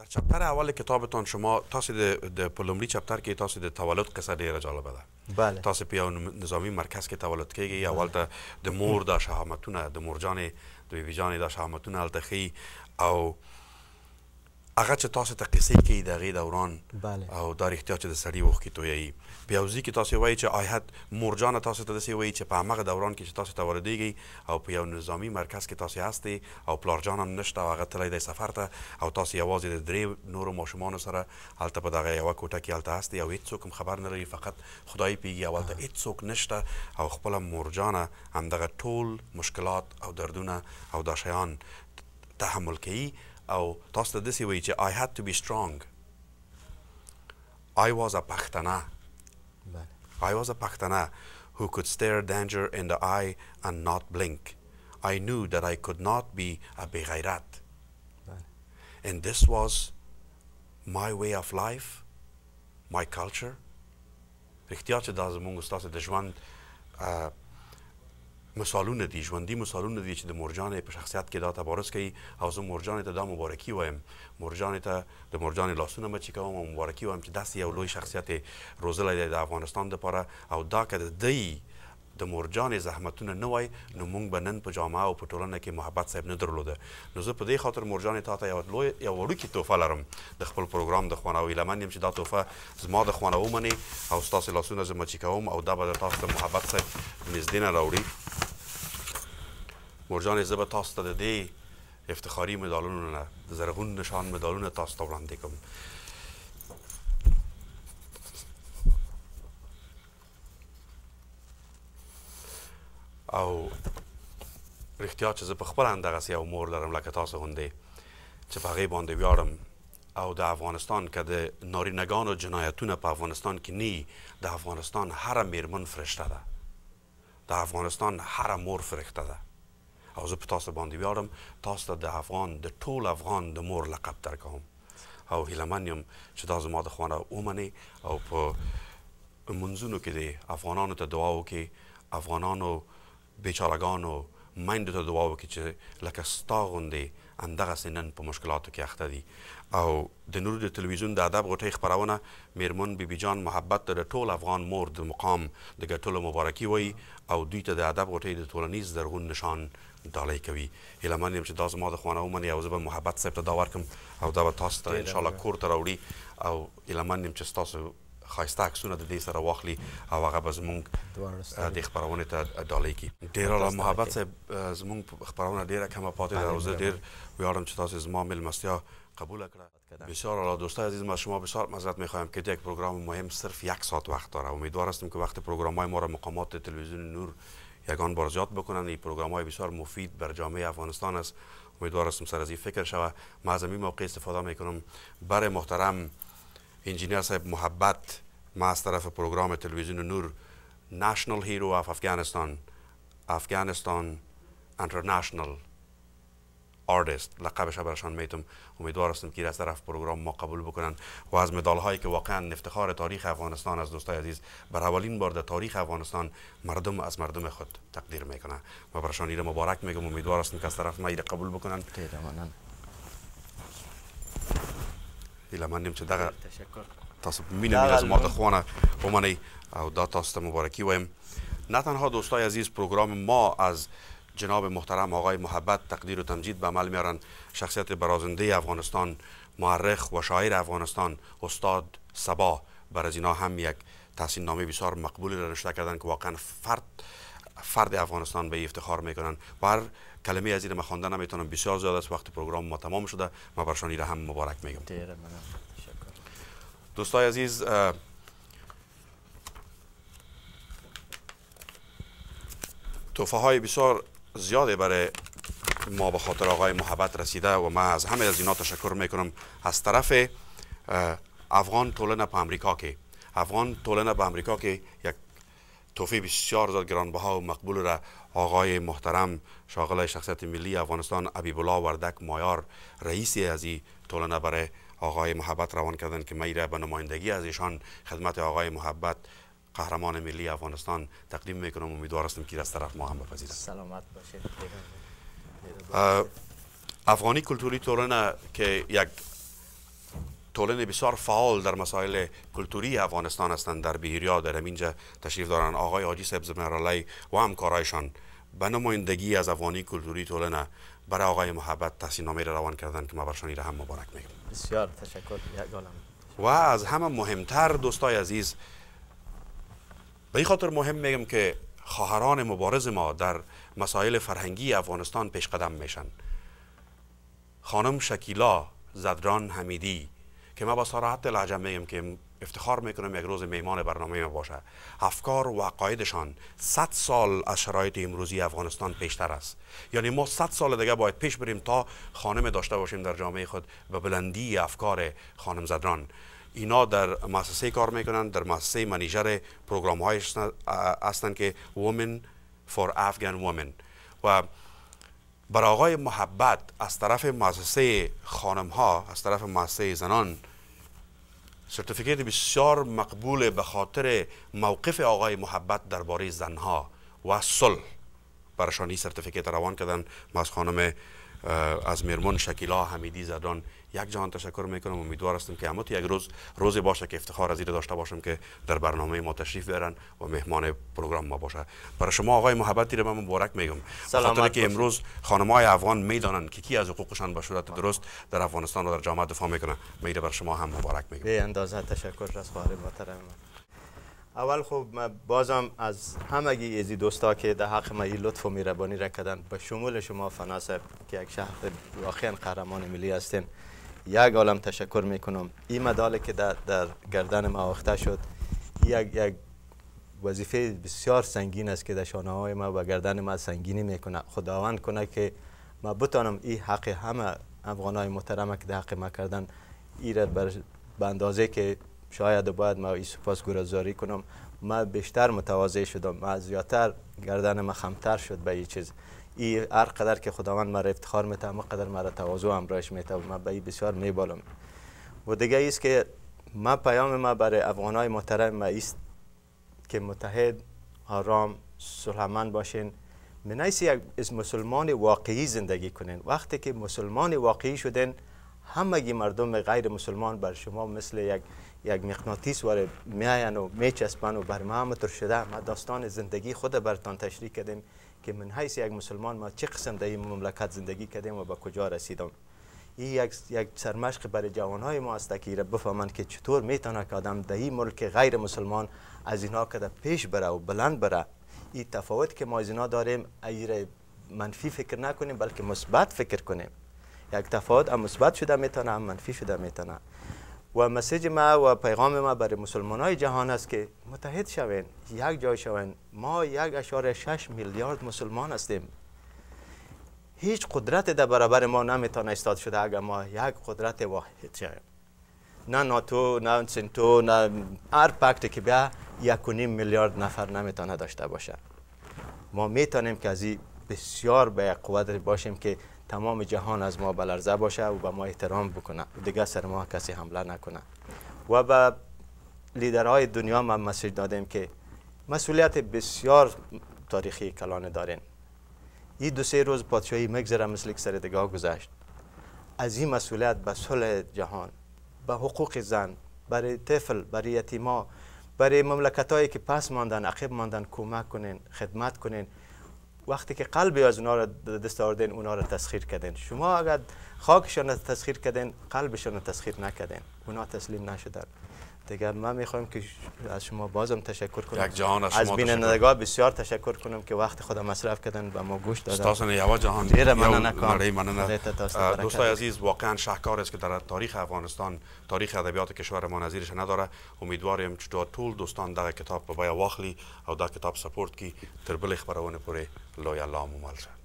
در چپتر اول کتابتان شما تاسو د پلملی چپتر کې تاسو د تولد قصه ډیره جالبه ده بله تاسو په نظامی مرکز کې تولد کیږي اول ته د مور د شهامتونه د مورجان د بیبیجان د شهامتونه التخی او هغه چې تاسو ته قصې کوي د غي دوران بله. او دا اړتیا چې د سړی وخت کې تویي په یوځی کې تاسو وایي چې آیحت مورجان تاسو ته دسی وایي چې په هغه دوران کې چې تاسو ته ورډیږي او په یو نظامی مرکز کې تاسو هستي او پلارجان هم نشته هغه تلای د سفر ته او تاسو یوازې د درې نور ماشومان سره هلته په دغه یو کوټه کې هلته هستي او هیڅوک هم خبر نه لري فقط خدای پیږي او هلته هیڅوک نشته او خپل مورجان هم دغه ټول مشکلات او دردونه او دا شیان تحمل کوي Oh, I had to be strong I was a Pakhtana I was a Pakhtana who could stare danger in the eye and not blink I knew that I could not be a Beghairat and this was my way of life my culture رښتیا چې دا زمونږ ستاسو د مثالونه دي ژوندۍ مثالونه دي چې د مرجانې په شخصیت کې دا تبارز کوي او زه مرجانې ته دا مبارکي وایم مرجانې ته د مرجانې لاسونه مچې کوم او مبارکي وایم چې داسې یو لوی شخصیت روزلی دی د افغانستان دپاره او دا که د دی د مرجانې زحمتونه نه وای نو موږ به نن په جامعه او په ټولنه کې محبت صاحب نه درلوده نو زه په دې خاطر مرجانې تا ته یو لوی یو وړوکې تحفه لرم د خپل پروګرام د خواناوي لمن یم چې دا تحفه زما د خواناو منې او ستاسې لاسونه زه مچې کوم او دا به د تاسو د محبت صاحب نږدې نه راوړي مورجان زه به تاسو ته د دې افتخاري مدالونو نه د زرغون نشان مدالونه تاسو ته وړاندې کوم او رښتیا چې زه په خپل اندغه یو مور لرم لکه تاسو غوندې چې په هغې باندې ویاړم او د افغانستان که د نارینګانو جنایتونه په افغانستان کې نی د افغانستان هر میرمن فرشته ده د افغانستان هر مور فرښته ده او زه په تاسو باندې ویاړم تاسو ته د افغان د ټول افغان د مور لقب درکوم او هیلمن یم چې دا زما د خوانه اومني او په منځونو کې د افغانانو ته دعا وکړي افغانانو بیچارهګانو میندو ته دعا وکړي چې لکه ستا غوندې همدغسې نن په مشکلاتو کې اخته دي او د نور د تلویزیون د ادب غوټۍ خپرونه میرمن بیبي جان محبت ته د ټول افغان مور د مقام د ګټلو مبارکي وایي او دوی ته د ادب غوټۍ د ټولنیز زرغون نشان ډالۍ کوي هیله من یم چې دا زما د خانه ومني او زه به محبت صاحب ته دا ورکړم او دا به تاسو ته انشاءالله کور ته راوړي او هیله من یم چې ستاسو خاصه عکسونه د دې سره واخلي او هغه به زمونږ د خبرونه ته ډالۍ کی ډیر له محبت صاحب زمونږ خبرونه ډیره کم پاتې دروازه بله، ډیر بله. ویاړم چې تاسو زما ملمستیا قبول کرد بسیار دوست دوستای عزیز ما شما بسیار معذرت میخوایم که یک پروگرام مهم صرف یک ساعت وقت داره امیدوار هستم که وقت پروگرام های ما را مقامات تلویزیون نور یگان بار زیاد بکنن این پروگرام بسیار مفید بر جامعه افغانستان است امیدوار هستم سر از این فکر شوه ما از موقع استفاده میکنم برای محترم انجینیر صاحب محبت ما از طرف پروگرام تلویزیون نور نشنل هیرو اف افغانستان افغانستان انترنشنل آردست لقبش برشان میتم امیدوار هستم که از طرف پروگرام ما قبول بکنن و از مدال هایی که واقعا افتخار تاریخ افغانستان از دوستای عزیز بر اولین بار در تاریخ افغانستان مردم از مردم خود تقدیر میکنه و برشان ایره مبارک میگم امیدوار هستم که از طرف ما ایره قبول بکنن اله منیم چې تاسو مینه می از د خوانه او دا تاسو ته مبارکی نه تنها دوستای عزیز پروگرام ما از جناب محترم آقای محبت تقدیر و تمجید به عمل میارن شخصیت برازنده افغانستان مورخ و شاعر افغانستان استاد سبا بر از اینا هم یک تحسین نامه بسیار مقبول را نشته کردن که واقعا فرد فرد افغانستان به افتخار میکنن بر کلمه از این خوانده نمیتونم بسیار زیاد است وقت پروگرام ما تمام شده ما برشان را هم مبارک میگم دوستای عزیز توفه های بسیار زیاده برای ما به خاطر آقای محبت رسیده و ما از همه از اینا تشکر میکنم از طرف افغان تولنه به امریکا که افغان طولنه به امریکا که یک توفی بسیار زیاد گرانبها و مقبول را آقای محترم شاغل شخصیت ملی افغانستان عبیبالله وردک مایار رئیس از این تولنه برای آقای محبت روان کردن که میره به نمایندگی از ایشان خدمت آقای محبت قهرمان ملی افغانستان تقدیم میکنم امیدوار هستم که از طرف ما هم بپذیرم سلامت باشید افغانی کلتوری تورنه که یک تولن بسیار فعال در مسائل کلتوری افغانستان هستند در بهیریا در اینجا تشریف دارن آقای حاجی صاحب و همکارایشان به نمایندگی از افغانی کلتوری تولن برای آقای محبت تحسین نامه روان کردند که ما برشانی را هم مبارک میگم بسیار تشکر و از همه مهمتر دوستای عزیز به این خاطر مهم میگم که خواهران مبارز ما در مسائل فرهنگی افغانستان پیش قدم میشن خانم شکیلا زدران حمیدی که ما با سراحت لحجه میگم که افتخار میکنم یک روز میمان برنامه ما باشه افکار و عقایدشان 100 سال از شرایط امروزی افغانستان پیشتر است یعنی ما صد سال دیگه باید پیش بریم تا خانم داشته باشیم در جامعه خود به بلندی افکار خانم زدران اینا در مؤسسه کار میکنند، در مؤسسه منیجر پروگرام های هستند که Women for افغان Women و برای آقای محبت از طرف مؤسسه خانم ها از طرف مؤسسه زنان سرتیفیکیت بسیار مقبوله به خاطر موقف آقای محبت درباره زنها و صلح برشان این روان کردن ما از خانم از میرمون شکیلا حمیدی زدان یک جهان تشکر میکنم امیدوار هستم که همت یک روز روز باشه که افتخار از داشته باشم که در برنامه ما تشریف بیارن و مهمان پروگرام ما باشه برای شما آقای محبتی رو من مبارک میگم خاطر که امروز خانم های افغان میدانن که کی از حقوقشان به صورت درست در افغانستان و در جامعه دفاع میکنن میره بر شما هم مبارک میگم به اندازه تشکر از خواهر اول خب من بازم از همگی ازی دوستا که در حق ما این لطف و میربانی را کردن به شمول شما فنا که یک شهر واقعا قهرمان ملی هستین یک عالم تشکر میکنم این مدال که در, در گردن ما آخته شد یک یک وظیفه بسیار سنگین است که در شانه های ما و گردن ما سنگینی میکنه خداوند کنه که ما بتانم این حق همه افغان های محترمه که در حق ما کردن ای را بر به اندازه که شاید باید ما این سپاس گرازاری کنم ما بیشتر متواضع شدم ما زیادتر گردن ما خمتر شد به این چیز ای هر قدر که خداوند مرا افتخار می تهم قدر را تواضع امرایش می و من به این بسیار میبالم و دیگه است که ما پیام ما برای های محترم ما ایست که متحد آرام سلحمن باشین منیسی یک از مسلمان واقعی زندگی کنین وقتی که مسلمان واقعی شدین همگی مردم غیر مسلمان بر شما مثل یک یک مغناطیس واره میاین و میچسبن و بر ما همطور شده ما داستان زندگی خود برتان تشریح کردیم که من حیث یک مسلمان ما چه قسم در این مملکت زندگی کردیم و به کجا رسیدم این یک, یک سرمشق برای جوانهای ما است که بفهمند که چطور میتونه که آدم در این ملک غیر مسلمان از اینا که پیش بره و بلند بره این تفاوت که ما از اینا داریم ایره منفی فکر نکنیم بلکه مثبت فکر کنیم یک تفاوت هم مثبت شده میتونه هم منفی شده میتونه و مسیج ما و پیغام ما برای مسلمان های جهان است که متحد شوین یک جای شوین ما یک اشاره شش میلیارد مسلمان هستیم هیچ قدرت در برابر ما نمیتونه استاد شده اگر ما یک قدرت واحد شویم نه ناتو نه سنتو نه هر پکت که بیا یک و نیم میلیارد نفر نمیتونه داشته باشه ما میتونیم که از بسیار به قوت باشیم که تمام جهان از ما بلرزه باشه و به ما احترام بکنه و دیگه سر ما کسی حمله نکنه و به لیدرهای دنیا ما مسیج دادیم که مسئولیت بسیار تاریخی کلان دارین این دو سه روز پادشاهی مگذره مثل سر دگاه گذشت از این مسئولیت به صلح جهان به حقوق زن برای طفل برای یتیما برای مملکت هایی که پس ماندن عقب ماندن کمک کنین خدمت کنین وقتی که قلبی از اونا را دست آوردین اونا را تسخیر کردین شما اگر خاکشان را تسخیر کردین قلبشان را تسخیر نکردین اونا تسلیم نشدن دیگر من میخوایم که از شما بازم تشکر کنم از, از بینندگان بسیار تشکر کنم که وقت خودم مصرف کردن و ما گوش دادن استاسن یوا جهان دیر من نکام دوستای عزیز واقعا شهکار است که در تاریخ افغانستان تاریخ ادبیات کشور ما نظیرش نداره امیدواریم چطور طول دوستان در کتاب به بیا واخلی او در کتاب سپورت کی تربل خبرونه پورې لوی الله